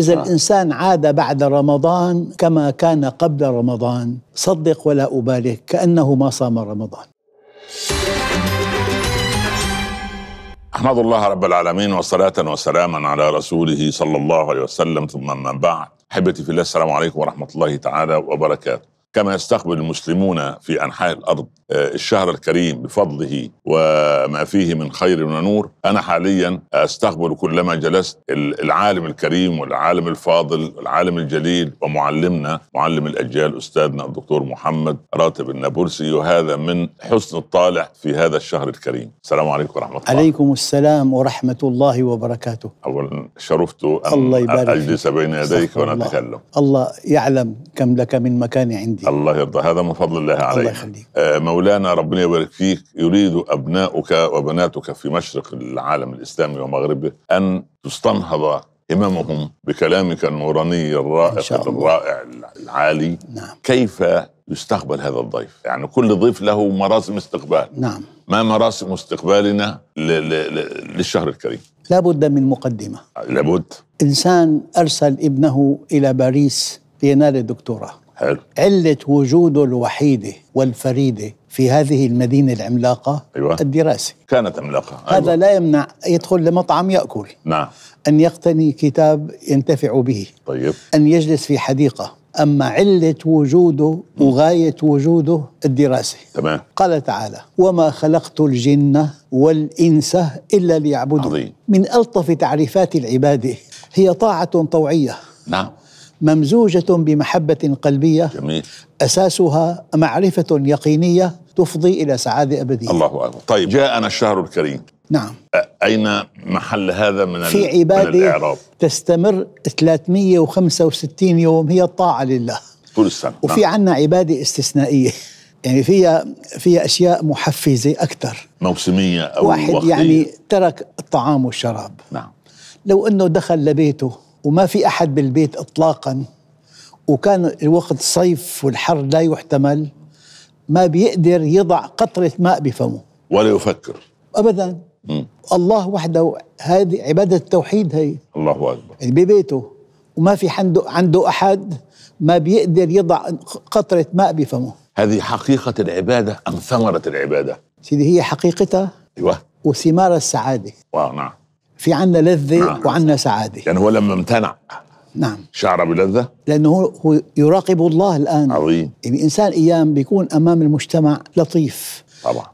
إذا آه. الإنسان عاد بعد رمضان كما كان قبل رمضان صدق ولا أبالغ كأنه ما صام رمضان أحمد الله رب العالمين وصلاة وسلاما على رسوله صلى الله عليه وسلم ثم من بعد أحبتي في الله السلام عليكم ورحمة الله تعالى وبركاته كما يستقبل المسلمون في انحاء الارض آه، الشهر الكريم بفضله وما فيه من خير ونور انا حاليا استقبل كلما جلست العالم الكريم والعالم الفاضل والعالم الجليل ومعلمنا معلم الاجيال استاذنا الدكتور محمد راتب النابلسي وهذا من حسن الطالع في هذا الشهر الكريم السلام عليكم ورحمه الله عليكم السلام ورحمه الله وبركاته اولا شرفت ان الله يبارك اجلس بين يديك ونتكلم الله. الله يعلم كم لك من مكان عندي عندي الله يرضى هذا من فضل الله عليك الله يخليك آه، مولانا ربنا يبارك فيك يريد أبناؤك وبناتك في مشرق العالم الإسلامي ومغربه أن تستنهض هممهم بكلامك النوراني الرائق الرائع العالي نعم. كيف يستقبل هذا الضيف يعني كل ضيف له مراسم استقبال نعم ما مراسم استقبالنا للشهر الكريم لابد من مقدمة لابد إنسان أرسل ابنه إلى باريس لينال الدكتوراه حلو. علة وجوده الوحيدة والفريدة في هذه المدينة العملاقة أيوة. الدراسة كانت عملاقة أيوة. هذا لا يمنع يدخل لمطعم يأكل نعم أن يقتني كتاب ينتفع به طيب أن يجلس في حديقة أما علة وجوده وغاية وجوده الدراسة تمام قال تعالى وما خلقت الجن والإنس إلا ليعبدون عظيم. من ألطف تعريفات العبادة هي طاعة طوعية نعم ممزوجة بمحبة قلبية جميل. أساسها معرفة يقينية تفضي إلى سعادة أبدية الله أكبر طيب جاءنا الشهر الكريم نعم أين محل هذا من في عبادة من الإعراب؟ تستمر 365 يوم هي الطاعة لله طول السنة وفي نعم. عنا عبادة استثنائية يعني فيها فيها اشياء محفزه اكثر موسميه او واحد وقتية. يعني ترك الطعام والشراب نعم لو انه دخل لبيته وما في أحد بالبيت إطلاقا وكان الوقت صيف والحر لا يحتمل ما بيقدر يضع قطرة ماء بفمه ولا يفكر أبدا مم. الله وحده هذه عبادة التوحيد هي الله أكبر يعني ببيته وما في عنده, عنده أحد ما بيقدر يضع قطرة ماء بفمه هذه حقيقة العبادة أم ثمرة العبادة؟ سيدي هي حقيقتها أيوة وثمار السعادة واو نعم في عنا لذة نعم. وعنا سعادة يعني هو لما امتنع نعم شعر بلذة لأنه هو يراقب الله الآن عظيم الإنسان يعني أيام بيكون أمام المجتمع لطيف طبعا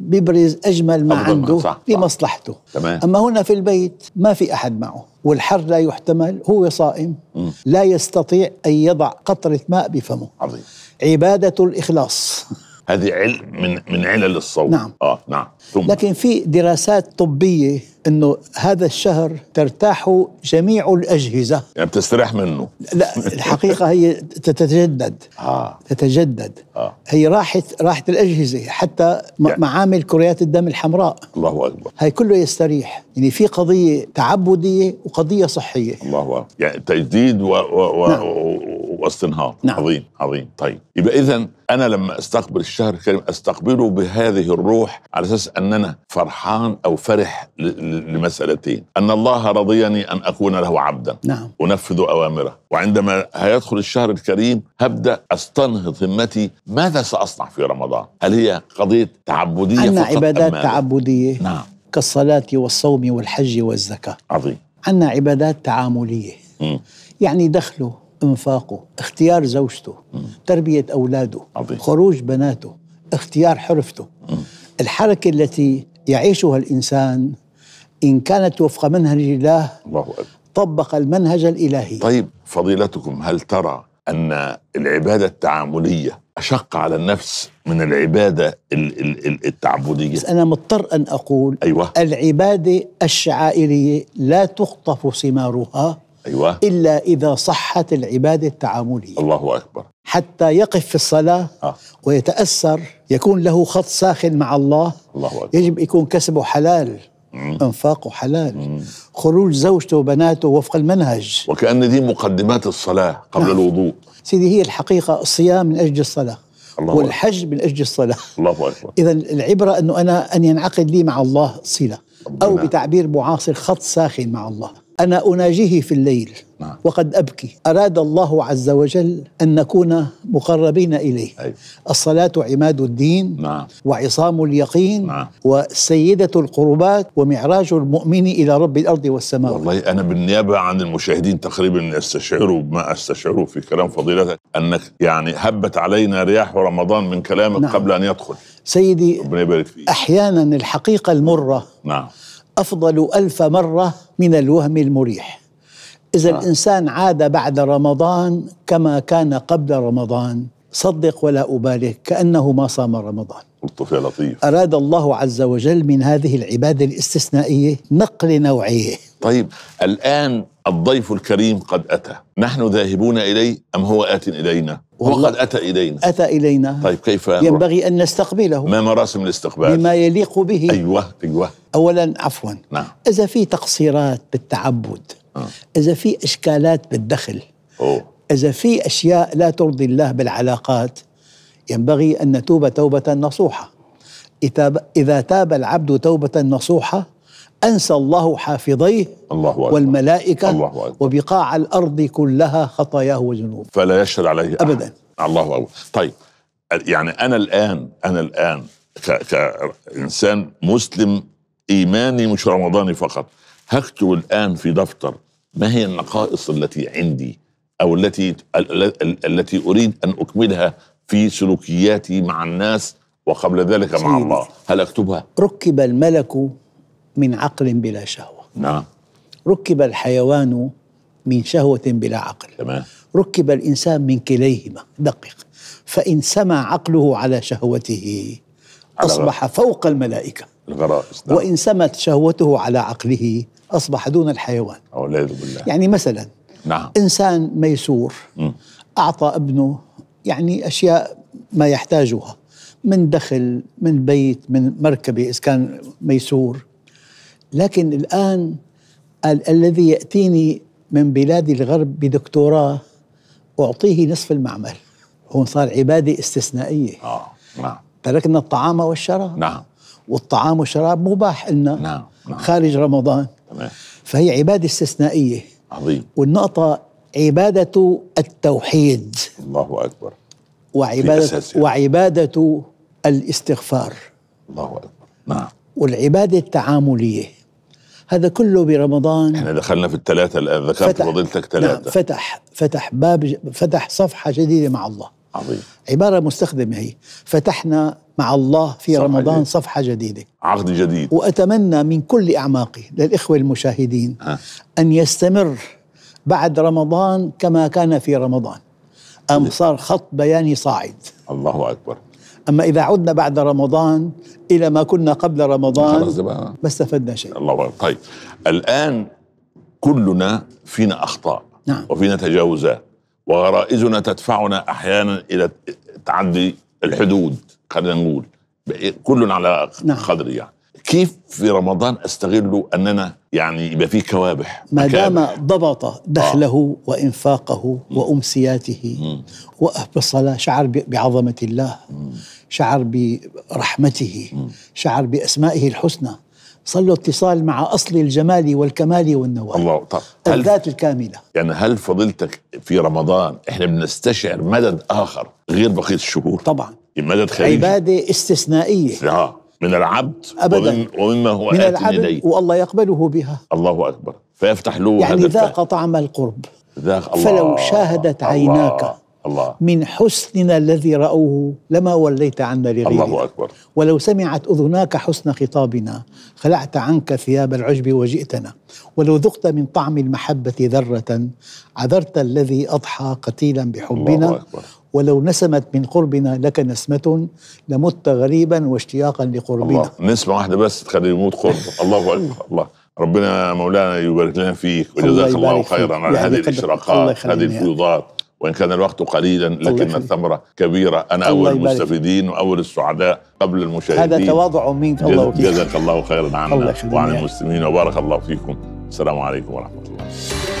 بيبرز اجمل ما عنده صح. لمصلحته تمام. اما هنا في البيت ما في احد معه والحر لا يحتمل هو صائم م. لا يستطيع ان يضع قطره ماء بفمه عظيم عباده الاخلاص هذه عل من من علل الصوم نعم اه نعم ثم. لكن في دراسات طبيه انه هذا الشهر ترتاح جميع الاجهزه يعني بتستريح منه لا الحقيقه هي تتجدد آه. تتجدد آه. هي راحت راحت الاجهزه حتى يعني. معامل كريات الدم الحمراء الله اكبر هي كله يستريح يعني في قضيه تعبديه وقضيه صحيه الله اكبر يعني تجديد و, و... و... نعم. واستنهاض نعم. عظيم عظيم طيب يبقى اذا انا لما استقبل الشهر الكريم استقبله بهذه الروح على اساس اننا فرحان او فرح لمسالتين ان الله رضيني ان اكون له عبدا نعم. انفذ اوامره وعندما هيدخل الشهر الكريم هبدا استنهض همتي ماذا ساصنع في رمضان هل هي قضيه تعبديه فقط عبادات تعبديه نعم كالصلاه والصوم والحج والزكاه عظيم عندنا عبادات تعامليه م. يعني دخله انفاقه اختيار زوجته مم. تربيه اولاده عظيم. خروج بناته اختيار حرفته مم. الحركه التي يعيشها الانسان ان كانت وفق منهج الله الله أكبر. طبق المنهج الالهي طيب فضيلتكم هل ترى ان العباده التعامليه اشق على النفس من العباده التعبديه بس انا مضطر ان اقول أيوة. العباده الشعائريه لا تخطف ثمارها أيوة. إلا إذا صحت العبادة التعاملية الله أكبر حتى يقف في الصلاة آه. ويتأثر يكون له خط ساخن مع الله, الله أكبر. يجب يكون كسبه حلال انفاقه حلال مم. خروج زوجته وبناته وفق المنهج وكأن دي مقدمات الصلاة قبل نعم. الوضوء سيدي هي الحقيقة الصيام من أجل الصلاة الله والحج من أجل الصلاة الله أكبر إذا العبرة أنه أنا أن ينعقد لي مع الله صلة أو بتعبير معاصر خط ساخن مع الله أنا أناجيه في الليل نعم. وقد أبكي أراد الله عز وجل أن نكون مقربين إليه أي. الصلاة عماد الدين نعم. وعصام اليقين نعم. وسيدة القربات ومعراج المؤمن إلى رب الأرض والسماوات والله أنا بالنيابة عن المشاهدين تقريبا استشعروا ما استشعره في كلام فضيلتك أنك يعني هبت علينا رياح رمضان من كلامك نعم. قبل أن يدخل سيدي ربنا يبارك فيك أحيانا الحقيقة المرة نعم أفضل ألف مرة من الوهم المريح إذا آه. الإنسان عاد بعد رمضان كما كان قبل رمضان صدق ولا أبالغ كأنه ما صام رمضان لطف يا لطيف أراد الله عز وجل من هذه العبادة الاستثنائية نقل نوعية طيب الآن الضيف الكريم قد أتى نحن ذاهبون إليه أم هو آت إلينا وقد أتى إلينا أتى إلينا طيب كيف ينبغي أن نستقبله ما مراسم الاستقبال بما يليق به أيوه أيوه أولا عفوا نعم إذا في تقصيرات بالتعبد آه. إذا في إشكالات بالدخل أوه. إذا في أشياء لا ترضي الله بالعلاقات ينبغي أن نتوب توبة نصوحة إذا تاب العبد توبة نصوحة أنسى الله حافظيه الله أكبر والملائكة الله أكبر وبقاع الأرض كلها خطاياه وذنوبه فلا يشهد عليه أحد. أبدا الله أكبر طيب يعني أنا الآن أنا الآن كإنسان مسلم إيماني مش رمضاني فقط هكتب الآن في دفتر ما هي النقائص التي عندي أو التي التي أريد أن أكملها في سلوكياتي مع الناس وقبل ذلك مع الله هل أكتبها؟ ركب الملك من عقل بلا شهوة نعم ركب الحيوان من شهوة بلا عقل تمام ركب الإنسان من كليهما دقق فإن سما عقله على شهوته أصبح على فوق الملائكة الغرائز نعم. وإن سمت شهوته على عقله أصبح دون الحيوان والعياذ بالله يعني مثلا نعم إنسان ميسور م. أعطى ابنه يعني أشياء ما يحتاجها من دخل من بيت من مركبة إذا كان ميسور لكن الآن ال الذي يأتيني من بلاد الغرب بدكتوراه أعطيه نصف المعمل هون صار عبادة استثنائية آه نعم تركنا الطعام والشراب نعم والطعام والشراب مباح لنا نعم, نعم. خارج رمضان تمام. فهي عبادة استثنائية عظيم والنقطة عبادة التوحيد الله أكبر وعبادة يعني. وعبادة الاستغفار الله أكبر نعم والعبادة التعاملية هذا كله برمضان احنا دخلنا في الثلاثة الآن ذكرت فضيلتك ثلاثة نعم فتح فتح باب فتح صفحة جديدة مع الله عظيم عبارة مستخدمة هي فتحنا مع الله في صفحة رمضان جديد. صفحة جديدة عقد جديد وأتمنى من كل أعماقي للإخوة المشاهدين ها. أن يستمر بعد رمضان كما كان في رمضان أم صار خط بياني صاعد الله أكبر أما إذا عدنا بعد رمضان إلى ما كنا قبل رمضان ما استفدنا شيء الله أكبر طيب الآن كلنا فينا أخطاء نعم. وفينا تجاوزات وغرائزنا تدفعنا أحيانا إلى تعدي الحدود خلينا نقول كل على نعم. قدر نعم. يعني كيف في رمضان استغل اننا يعني يبقى فيه كوابح ما دام ضبط دخله آه. وانفاقه وامسياته م. الصلاه شعر بعظمه الله شعر برحمته شعر بأسمائه الحسنى صار له اتصال مع أصل الجمال والكمال والنوال الله طب الذات الكاملة يعني هل فضيلتك في رمضان احنا بنستشعر مدد آخر غير بقية الشهور طبعا مدد خارجي عبادة استثنائية آه من العبد أبدا ومما هو من العبد إليه. والله يقبله بها الله أكبر فيفتح له يعني ذاق طعم القرب ذاق الله فلو شاهدت الله عيناك الله من حسننا الذي رأوه لما وليت عنا لغيرنا الله أكبر ولو سمعت أذناك حسن خطابنا خلعت عنك ثياب العجب وجئتنا ولو ذقت من طعم المحبة ذرة عذرت الذي أضحى قتيلا بحبنا الله أكبر ولو نسمت من قربنا لك نسمة لمت غريبا واشتياقا لقربنا الله. نسمة واحدة بس تخلي يموت قرب الله أكبر الله ربنا مولانا يبارك لنا فيك وجزاك الله, الله خيرا على يعني هذه الاشراقات هذه الفيوضات وان كان الوقت قليلا طيب، لكن الثمره كبيره انا اول المستفيدين واول السعداء قبل المشاهدين هذا تواضع منك الله جزاك الله خيرا عنا وعن المسلمين وبارك الله فيكم السلام عليكم ورحمه الله